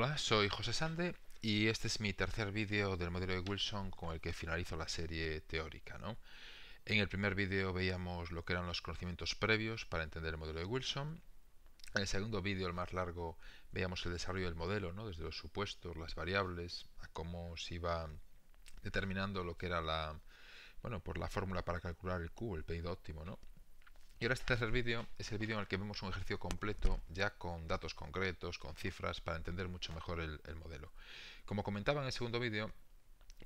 Hola, soy José Sande y este es mi tercer vídeo del modelo de Wilson con el que finalizo la serie teórica. En el primer vídeo veíamos lo que eran los conocimientos previos para entender el modelo de Wilson. En el segundo vídeo, el más largo, veíamos el desarrollo del modelo, desde los supuestos, las variables, a cómo se iba determinando lo que era la, bueno, por pues la fórmula para calcular el Q, el pedido óptimo, ¿no? Y ahora este tercer vídeo es el vídeo en el que vemos un ejercicio completo, ya con datos concretos, con cifras, para entender mucho mejor el, modelo. Como comentaba en el segundo vídeo,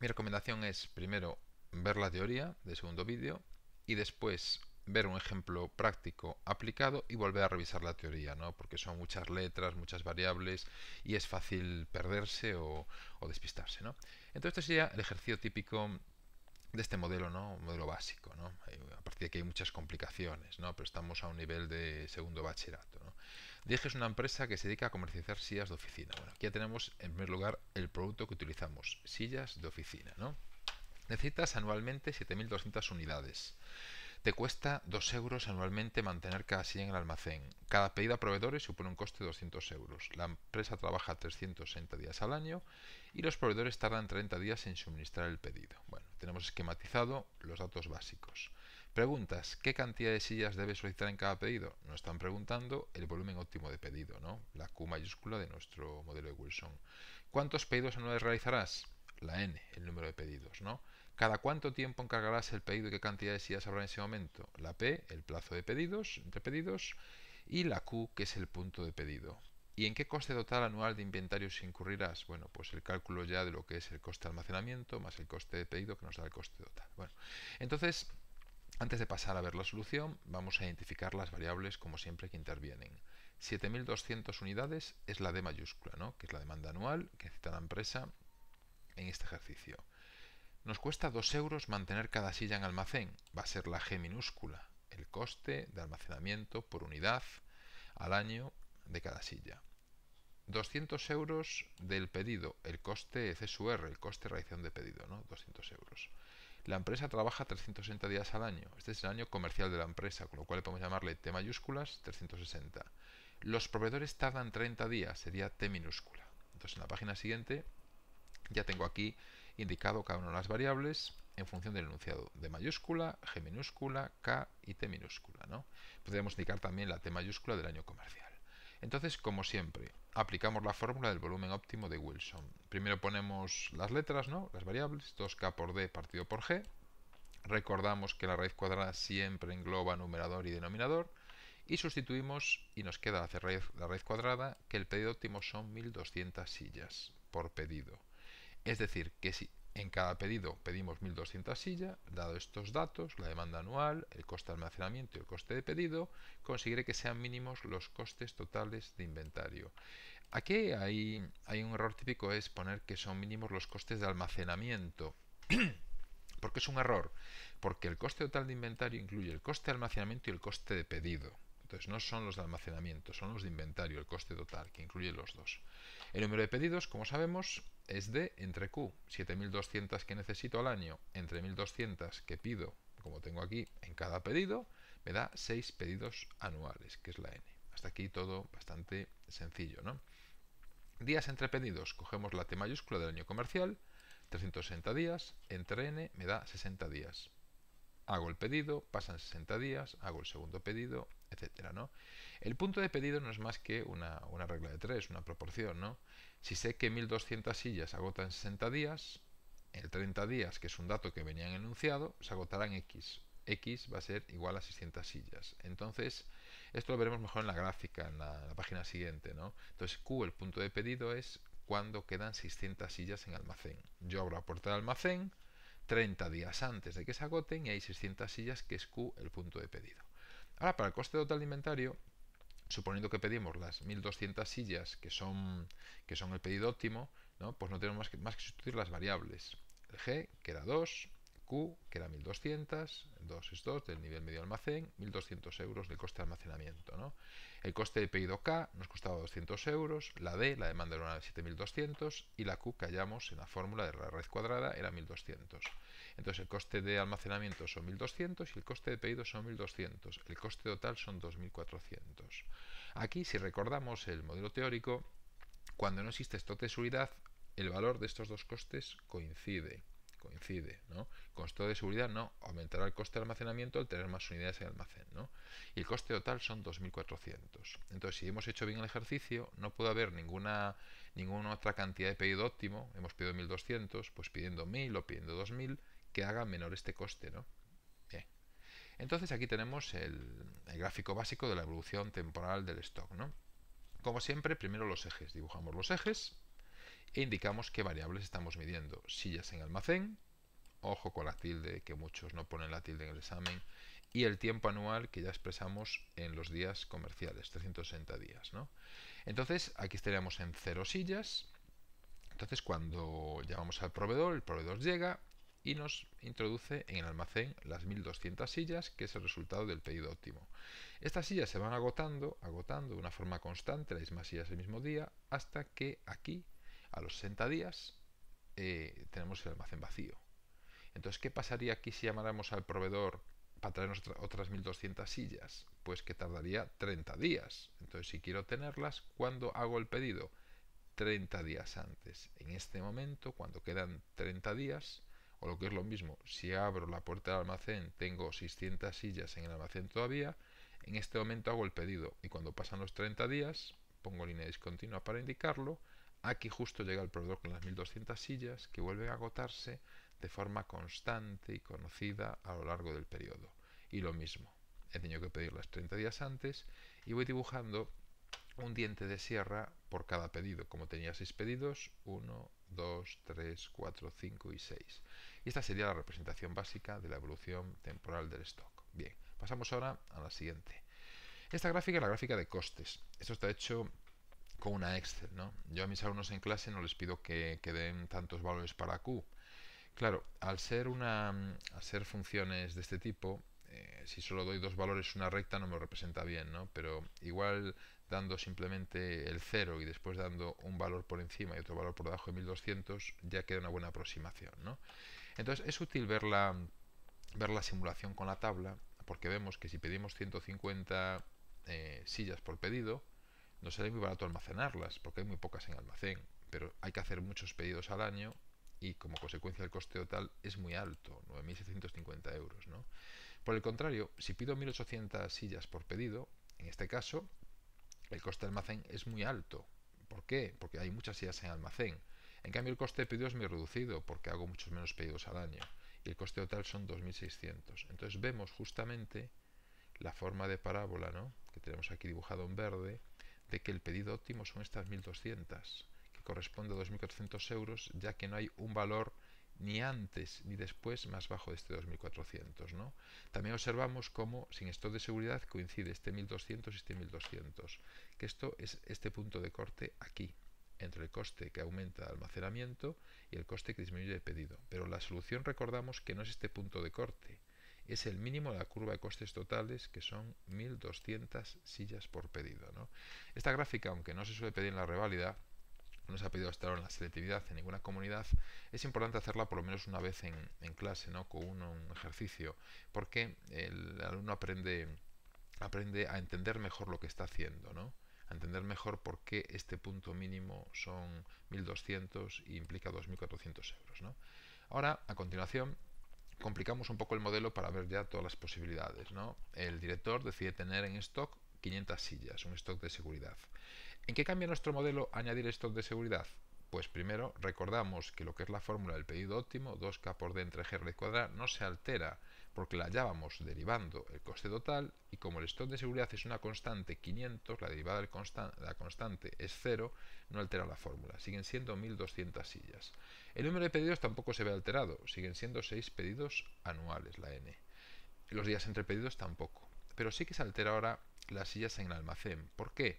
mi recomendación es primero ver la teoría del segundo vídeo y después ver un ejemplo práctico aplicado y volver a revisar la teoría, ¿no? porque son muchas letras, muchas variables y es fácil perderse o, despistarse. ¿no? Entonces este sería el ejercicio típico de este modelo, ¿no? Un modelo básico, ¿no? A partir de aquí hay muchas complicaciones, ¿no? Pero estamos a un nivel de segundo bachillerato, Dije es una empresa que se dedica a comercializar sillas de oficina. Bueno, aquí ya tenemos en primer lugar el producto que utilizamos, sillas de oficina, ¿no? Necesitas anualmente 7.200 unidades. Te cuesta 2 euros anualmente mantener cada silla en el almacén. Cada pedido a proveedores supone un coste de 200 euros. La empresa trabaja 360 días al año y los proveedores tardan 30 días en suministrar el pedido. Bueno, tenemos esquematizado los datos básicos. Preguntas, ¿qué cantidad de sillas debes solicitar en cada pedido? Nos están preguntando el volumen óptimo de pedido, ¿no? La Q mayúscula de nuestro modelo de Wilson. ¿Cuántos pedidos anuales realizarás? La N, el número de pedidos, ¿no? ¿Cada cuánto tiempo encargarás el pedido y qué cantidades sillas habrá en ese momento? La P, el plazo de pedidos, entre pedidos, y la Q, que es el punto de pedido. ¿Y en qué coste total anual de inventarios incurrirás? Bueno, pues el cálculo ya de lo que es el coste de almacenamiento más el coste de pedido que nos da el coste total. entonces, antes de pasar a ver la solución, vamos a identificar las variables como siempre que intervienen. 7.200 unidades es la D mayúscula, ¿no? que es la demanda anual que cita la empresa en este ejercicio. Nos cuesta 2 euros mantener cada silla en almacén. Va a ser la G minúscula, el coste de almacenamiento por unidad al año de cada silla. 200 euros del pedido, el coste CSUR, el coste de realización de pedido, ¿no? 200 euros. La empresa trabaja 360 días al año. Este es el año comercial de la empresa, con lo cual podemos llamarle T mayúsculas 360. Los proveedores tardan 30 días, sería T minúscula. Entonces en la página siguiente ya tengo aquí indicado cada una de las variables en función del enunciado de mayúscula, G minúscula, K y T minúscula. Podríamos indicar también la T mayúscula del año comercial. Entonces, como siempre, aplicamos la fórmula del volumen óptimo de Wilson. Primero ponemos las letras, ¿no? las variables, 2K por D partido por G. Recordamos que la raíz cuadrada siempre engloba numerador y denominador. Y sustituimos y nos queda la la raíz cuadrada que el pedido óptimo son 1200 sillas por pedido. Es decir, que si en cada pedido pedimos 1.200 sillas, dado estos datos, la demanda anual, el coste de almacenamiento y el coste de pedido, conseguiré que sean mínimos los costes totales de inventario. Aquí hay, hay un error típico, es poner que son mínimos los costes de almacenamiento. ¿Por qué es un error? Porque el coste total de inventario incluye el coste de almacenamiento y el coste de pedido. Entonces no son los de almacenamiento, son los de inventario, el coste total, que incluye los dos. El número de pedidos, como sabemos, es de entre Q, 7200 que necesito al año, entre 1200 que pido, como tengo aquí, en cada pedido, me da 6 pedidos anuales, que es la N. Hasta aquí todo bastante sencillo, ¿no? Días entre pedidos, cogemos la T mayúscula del año comercial, 360 días, entre N me da 60 días. Hago el pedido, pasan 60 días, hago el segundo pedido, etcétera, ¿no? El punto de pedido no es más que una, una regla de tres, una proporción, ¿no? Si sé que 1.200 sillas agotan 60 días, el 30 días, que es un dato que venían enunciado, se agotarán X. X va a ser igual a 600 sillas. Entonces, esto lo veremos mejor en la gráfica, en la, página siguiente. ¿no? Entonces, Q, el punto de pedido, es cuando quedan 600 sillas en almacén. Yo abro la puerta del almacén 30 días antes de que se agoten y hay 600 sillas, que es Q, el punto de pedido. Ahora, para el coste total de inventario, suponiendo que pedimos las 1200 sillas que son, que son el pedido óptimo, ¿no? pues no tenemos más que, más que sustituir las variables. El g, que era 2, Q era 1200, 2 es 2 del nivel medio almacén, 1200 euros del coste de almacenamiento. El coste de pedido K nos costaba 200 euros, la D, la demanda era una de 7200 y la Q que hallamos en la fórmula de la red cuadrada era 1200. Entonces el coste de almacenamiento son 1200 y el coste de pedido son 1200. El coste total son 2400. Aquí, si recordamos el modelo teórico, cuando no existe esto de seguridad, el valor de estos dos costes coincide coincide, ¿no? Costo de seguridad no, aumentará el coste de almacenamiento al tener más unidades en almacén, ¿no? Y el coste total son 2.400. Entonces, si hemos hecho bien el ejercicio, no puede haber ninguna, ninguna otra cantidad de pedido óptimo, hemos pedido 1.200, pues pidiendo 1.000 o pidiendo 2.000, que haga menor este coste, ¿no? Bien. Entonces, aquí tenemos el, el gráfico básico de la evolución temporal del stock, ¿no? Como siempre, primero los ejes. Dibujamos los ejes e indicamos qué variables estamos midiendo. Sillas en almacén, ojo con la tilde, que muchos no ponen la tilde en el examen, y el tiempo anual que ya expresamos en los días comerciales, 360 días. Entonces, aquí estaríamos en cero sillas. Entonces, cuando llamamos al proveedor, el proveedor llega y nos introduce en el almacén las 1200 sillas, que es el resultado del pedido óptimo. Estas sillas se van agotando, agotando de una forma constante, las mismas sillas el mismo día, hasta que aquí a los 60 días eh, tenemos el almacén vacío. Entonces, ¿qué pasaría aquí si llamáramos al proveedor para traernos otras 1200 sillas? Pues que tardaría 30 días. Entonces, si quiero tenerlas, ¿cuándo hago el pedido? 30 días antes. En este momento, cuando quedan 30 días, o lo que es lo mismo, si abro la puerta del almacén, tengo 600 sillas en el almacén todavía, en este momento hago el pedido y cuando pasan los 30 días, pongo línea discontinua para indicarlo, Aquí justo llega el proveedor con las 1200 sillas que vuelven a agotarse de forma constante y conocida a lo largo del periodo. Y lo mismo, he tenido que pedirlas 30 días antes y voy dibujando un diente de sierra por cada pedido. Como tenía 6 pedidos, 1, 2, 3, 4, 5 y 6. esta sería la representación básica de la evolución temporal del stock. Bien, pasamos ahora a la siguiente. Esta gráfica es la gráfica de costes. Esto está hecho con una Excel. ¿no? Yo a mis alumnos en clase no les pido que, den tantos valores para Q. Claro, al ser, una, ser funciones de este tipo, eh, si solo doy dos valores una recta no me representa bien, ¿no? pero igual dando simplemente el 0 y después dando un valor por encima y otro valor por debajo de 1200, ya queda una buena aproximación. Entonces es útil ver la, ver la simulación con la tabla, porque vemos que si pedimos 150 eh, sillas por pedido, no sale muy barato almacenarlas, porque hay muy pocas en almacén, pero hay que hacer muchos pedidos al año y como consecuencia el coste total es muy alto, 9.750 euros. ¿no? Por el contrario, si pido 1.800 sillas por pedido, en este caso, el coste de almacén es muy alto. ¿Por qué? Porque hay muchas sillas en almacén. En cambio, el coste de pedido es muy reducido porque hago muchos menos pedidos al año y el coste total son 2.600. Entonces vemos justamente la forma de parábola que tenemos aquí dibujado en verde que el pedido óptimo son estas 1.200, que corresponde a 2.400 euros, ya que no hay un valor ni antes ni después más bajo de este 2400. ¿no? También observamos cómo sin esto de seguridad coincide este 1200 y este 1200, que esto es este punto de corte aquí, entre el coste que aumenta el almacenamiento y el coste que disminuye el pedido. Pero la solución recordamos que no es este punto de corte, es el mínimo de la curva de costes totales, que son 1.200 sillas por pedido. Esta gráfica, aunque no se suele pedir en la reválida, no se ha pedido hasta ahora en la selectividad en ninguna comunidad, es importante hacerla por lo menos una vez en, clase, ¿no? con un, ejercicio, porque el alumno aprende, aprende a entender mejor lo que está haciendo. ¿no? a entender mejor por qué este punto mínimo son 1.200 y implica 2.400 euros. Ahora, a continuación, complicamos un poco el modelo para ver ya todas las posibilidades. ¿no? El director decide tener en stock 500 sillas, un stock de seguridad. ¿En qué cambia nuestro modelo añadir stock de seguridad? Pues primero recordamos que lo que es la fórmula del pedido óptimo, 2K por D entre G al cuadrado, no se altera porque la hallábamos derivando el coste total y como el stock de seguridad es una constante 500, la derivada de la constante es 0, no altera la fórmula, siguen siendo 1200 sillas. El número de pedidos tampoco se ve alterado, siguen siendo 6 pedidos anuales la N. Los días entre pedidos tampoco, pero sí que se altera ahora las sillas en el almacén. ¿Por qué?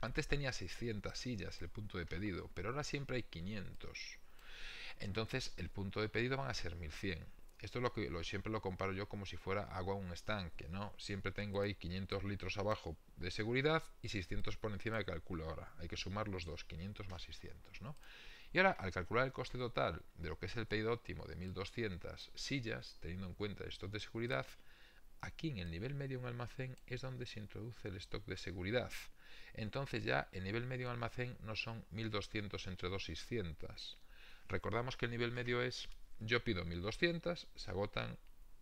Antes tenía 600 sillas el punto de pedido, pero ahora siempre hay 500. Entonces el punto de pedido van a ser 1100 esto es lo que lo, siempre lo comparo yo como si fuera agua a un estanque, ¿no? Siempre tengo ahí 500 litros abajo de seguridad y 600 por encima de calculo ahora. Hay que sumar los dos, 500 más 600, ¿no? Y ahora, al calcular el coste total de lo que es el pedido óptimo de 1200 sillas, teniendo en cuenta el stock de seguridad, aquí en el nivel medio un almacén es donde se introduce el stock de seguridad. Entonces ya el nivel medio en almacén no son 1200 entre 2600. Recordamos que el nivel medio es yo pido 1200, se agotan,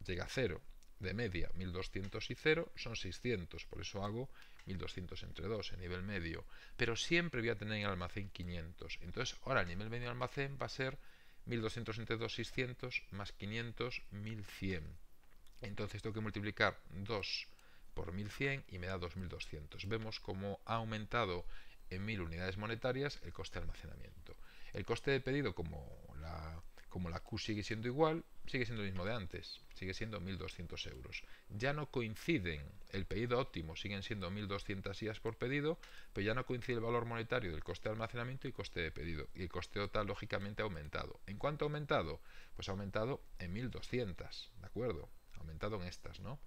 llega a 0. De media, 1200 y 0 son 600, por eso hago 1200 entre 2 en nivel medio. Pero siempre voy a tener en el almacén 500. Entonces, ahora el nivel medio de almacén va a ser 1200 entre 2, 600, más 500, 1100. Entonces tengo que multiplicar 2 por 1100 y me da 2200. Vemos cómo ha aumentado en 1000 unidades monetarias el coste de almacenamiento. El coste de pedido, como la como la Q sigue siendo igual, sigue siendo el mismo de antes, sigue siendo 1.200 euros. Ya no coinciden, el pedido óptimo siguen siendo 1.200 IAS por pedido, pero ya no coincide el valor monetario del coste de almacenamiento y coste de pedido. Y el coste total, lógicamente, ha aumentado. ¿En cuánto ha aumentado? Pues ha aumentado en 1.200, ¿de acuerdo? Ha aumentado en estas, ¿no?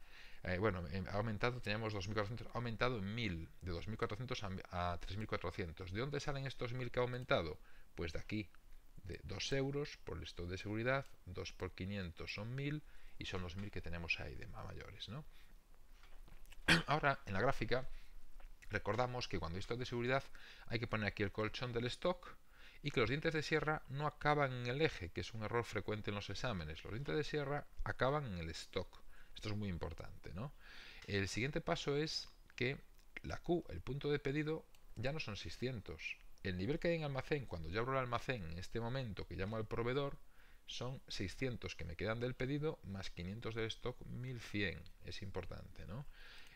Eh, bueno, em, ha aumentado, teníamos 2.400, ha aumentado en 1.000, de 2.400 a 3.400. ¿De dónde salen estos 1.000 que ha aumentado? Pues de aquí, de 2 euros por el stock de seguridad, 2 por 500 son 1000 y son los 1000 que tenemos ahí de más mayores. ¿no? Ahora, en la gráfica, recordamos que cuando hay stock de seguridad hay que poner aquí el colchón del stock y que los dientes de sierra no acaban en el eje, que es un error frecuente en los exámenes. Los dientes de sierra acaban en el stock. Esto es muy importante. ¿no? El siguiente paso es que la Q, el punto de pedido, ya no son 600, el nivel que hay en almacén, cuando yo abro el almacén en este momento que llamo al proveedor, son 600 que me quedan del pedido más 500 del stock, 1100. Es importante, ¿no?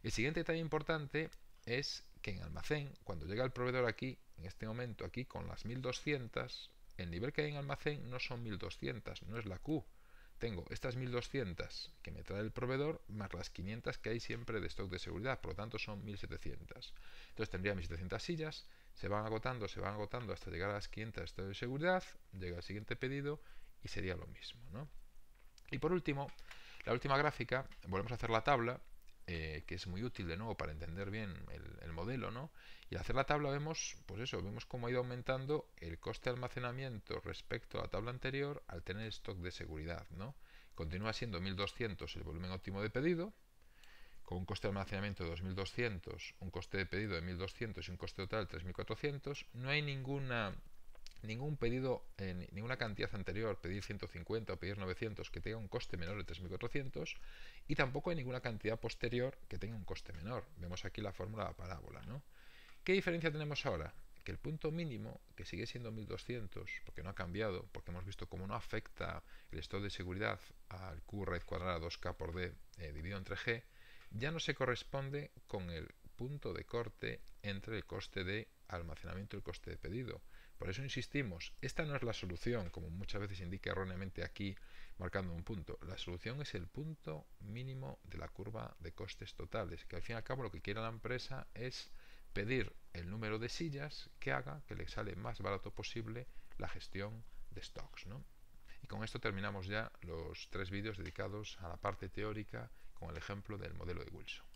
El siguiente detalle importante es que en almacén, cuando llega el proveedor aquí, en este momento aquí con las 1200, el nivel que hay en almacén no son 1200, no es la Q. Tengo estas 1200 que me trae el proveedor más las 500 que hay siempre de stock de seguridad, por lo tanto son 1700. Entonces tendría mis 700 sillas, se van agotando, se van agotando hasta llegar a las 500 estado de seguridad, llega el siguiente pedido y sería lo mismo. ¿no? Y por último, la última gráfica, volvemos a hacer la tabla, eh, que es muy útil de nuevo para entender bien el, modelo, ¿no? Y al hacer la tabla vemos, pues eso, vemos cómo ha ido aumentando el coste de almacenamiento respecto a la tabla anterior al tener stock de seguridad, ¿no? Continúa siendo 1200 el volumen óptimo de pedido, con un coste de almacenamiento de 2.200, un coste de pedido de 1.200 y un coste total de 3.400, no hay ninguna ningún pedido, en ninguna cantidad anterior, pedir 150 o pedir 900, que tenga un coste menor de 3.400, y tampoco hay ninguna cantidad posterior que tenga un coste menor. Vemos aquí la fórmula de la parábola. ¿no? ¿Qué diferencia tenemos ahora? Que el punto mínimo, que sigue siendo 1.200, porque no ha cambiado, porque hemos visto cómo no afecta el estado de seguridad al Q raíz cuadrada 2K por D eh, dividido entre G, ya no se corresponde con el punto de corte entre el coste de almacenamiento y el coste de pedido. Por eso insistimos, esta no es la solución, como muchas veces indica erróneamente aquí marcando un punto. La solución es el punto mínimo de la curva de costes totales, que al fin y al cabo lo que quiere la empresa es pedir el número de sillas que haga que le sale más barato posible la gestión de stocks. Y con esto terminamos ya los tres vídeos dedicados a la parte teórica con el ejemplo del modelo de Wilson.